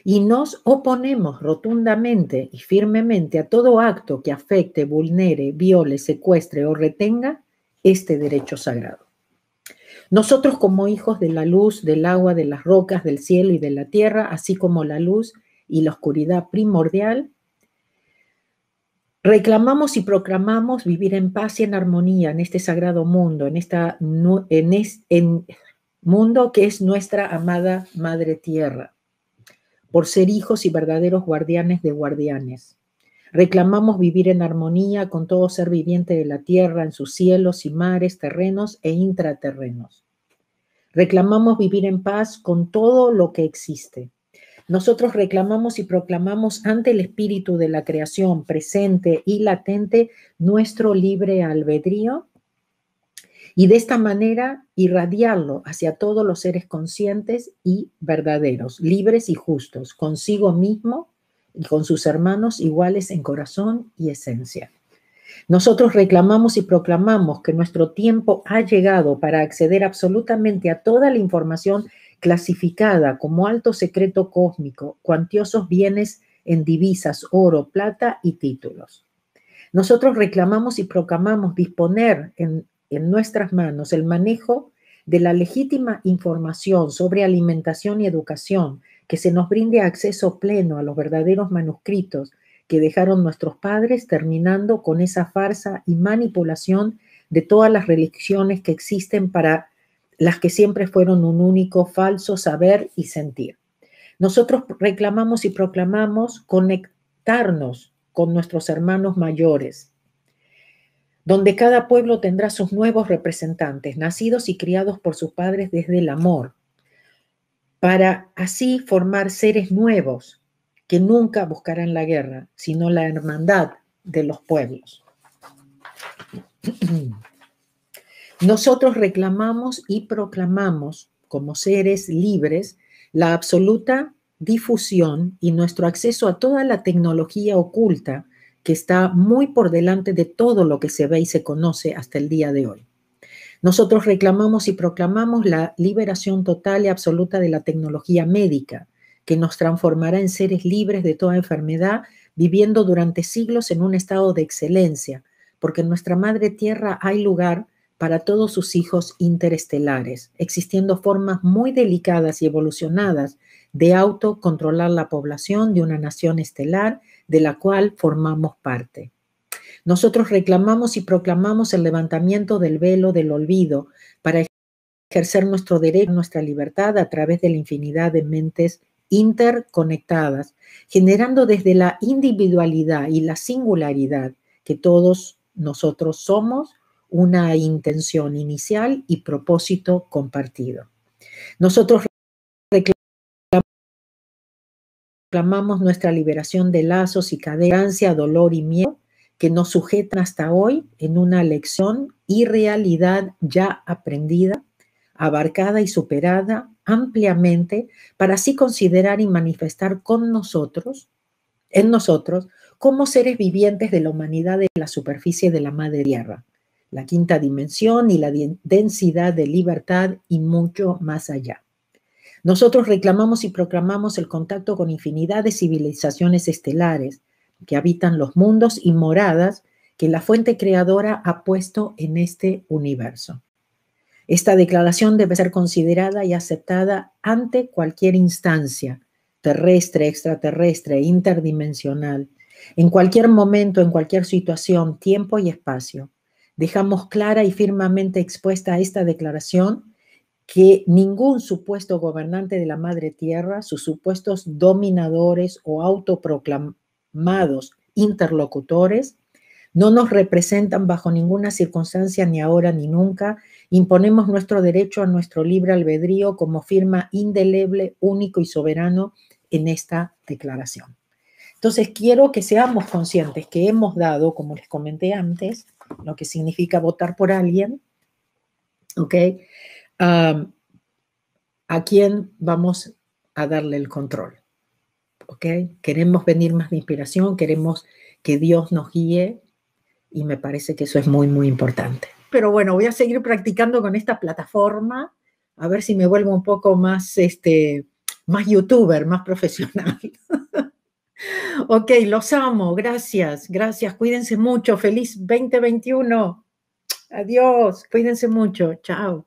y nos oponemos rotundamente y firmemente a todo acto que afecte, vulnere, viole, secuestre o retenga este derecho sagrado. Nosotros como hijos de la luz, del agua, de las rocas, del cielo y de la tierra, así como la luz y la oscuridad primordial, reclamamos y proclamamos vivir en paz y en armonía en este sagrado mundo, en, esta, en, mundo que es nuestra amada Madre Tierra, por ser hijos y verdaderos guardianes de guardianes. Reclamamos vivir en armonía con todo ser viviente de la tierra, en sus cielos y mares, terrenos e intraterrenos. Reclamamos vivir en paz con todo lo que existe. Nosotros reclamamos y proclamamos ante el espíritu de la creación presente y latente nuestro libre albedrío y de esta manera irradiarlo hacia todos los seres conscientes y verdaderos, libres y justos, consigo mismo y con sus hermanos iguales en corazón y esencia. Nosotros reclamamos y proclamamos que nuestro tiempo ha llegado para acceder absolutamente a toda la información clasificada como alto secreto cósmico, cuantiosos bienes en divisas, oro, plata y títulos. Nosotros reclamamos y proclamamos disponer en, nuestras manos el manejo de la legítima información sobre alimentación y educación, que se nos brinde acceso pleno a los verdaderos manuscritos que dejaron nuestros padres, terminando con esa farsa y manipulación de todas las religiones que existen para las que siempre fueron un único falso saber y sentir. Nosotros reclamamos y proclamamos conectarnos con nuestros hermanos mayores, donde cada pueblo tendrá sus nuevos representantes, nacidos y criados por sus padres desde el amor, para así formar seres nuevos que nunca buscarán la guerra, sino la hermandad de los pueblos. [clears throat] Nosotros reclamamos y proclamamos como seres libres la absoluta difusión y nuestro acceso a toda la tecnología oculta que está muy por delante de todo lo que se ve y se conoce hasta el día de hoy. Nosotros reclamamos y proclamamos la liberación total y absoluta de la tecnología médica, que nos transformará en seres libres de toda enfermedad, viviendo durante siglos en un estado de excelencia, porque en nuestra madre tierra hay lugar para todos sus hijos interestelares, existiendo formas muy delicadas y evolucionadas de autocontrolar la población de una nación estelar de la cual formamos parte. Nosotros reclamamos y proclamamos el levantamiento del velo del olvido para ejercer nuestro derecho, nuestra libertad a través de la infinidad de mentes interconectadas, generando desde la individualidad y la singularidad que todos nosotros somos una intención inicial y propósito compartido. Nosotros reclamamos nuestra liberación de lazos y cadenas, dolor y miedo que nos sujetan hasta hoy en una lección y realidad ya aprendida abarcada y superada ampliamente para así considerar y manifestar con nosotros, en nosotros, como seres vivientes de la humanidad de la superficie de la madre tierra, la quinta dimensión y la densidad de libertad y mucho más allá. Nosotros reclamamos y proclamamos el contacto con infinidad de civilizaciones estelares que habitan los mundos y moradas que la fuente creadora ha puesto en este universo. Esta declaración debe ser considerada y aceptada ante cualquier instancia, terrestre, extraterrestre, interdimensional, en cualquier momento, en cualquier situación, tiempo y espacio. Dejamos clara y firmemente expuesta a esta declaración que ningún supuesto gobernante de la Madre Tierra, sus supuestos dominadores o autoproclamados interlocutores, no nos representan bajo ninguna circunstancia, ni ahora ni nunca. Imponemos nuestro derecho a nuestro libre albedrío como firma indeleble, único y soberano en esta declaración. Entonces, quiero que seamos conscientes que hemos dado, como les comenté antes, lo que significa votar por alguien, ¿ok? ¿A quién vamos a darle el control? ¿Ok? Queremos venir más de inspiración, queremos que Dios nos guíe, y me parece que eso es muy, muy importante. Pero bueno, voy a seguir practicando con esta plataforma, a ver si me vuelvo un poco más, este, más youtuber, más profesional. [laughs] ok, los amo, gracias, gracias, cuídense mucho, feliz 2021. Adiós, cuídense mucho, chao.